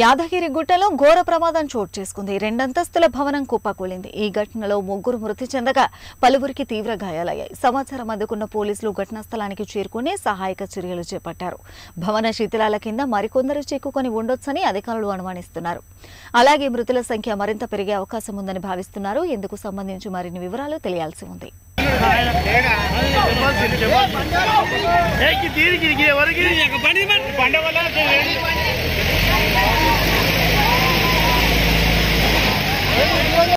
యాదగిరిగుట్టలో ఘోర ప్రమాదం చోటు చేసుకుంది రెండంతస్తుల భవనం కుప్పకూలింది ఈ ఘటనలో ముగ్గురు మృతి చెందగా పలువురికి తీవ్ర గాయాలయ్యాయి సమాచారం అందుకున్న పోలీసులు ఘటనా స్థలానికి చేరుకుని సహాయక చర్యలు చేపట్టారు భవన శిథిలాల కింద మరికొందరు చిక్కుకొని ఉండొచ్చని అధికారులు అనుమానిస్తున్నారు అలాగే మృతుల సంఖ్య మరింత పెరిగే అవకాశం ఉందని భావిస్తున్నారు ఇందుకు సంబంధించి మరిన్ని వివరాలు తెలియాల్సి ఉంది పండవల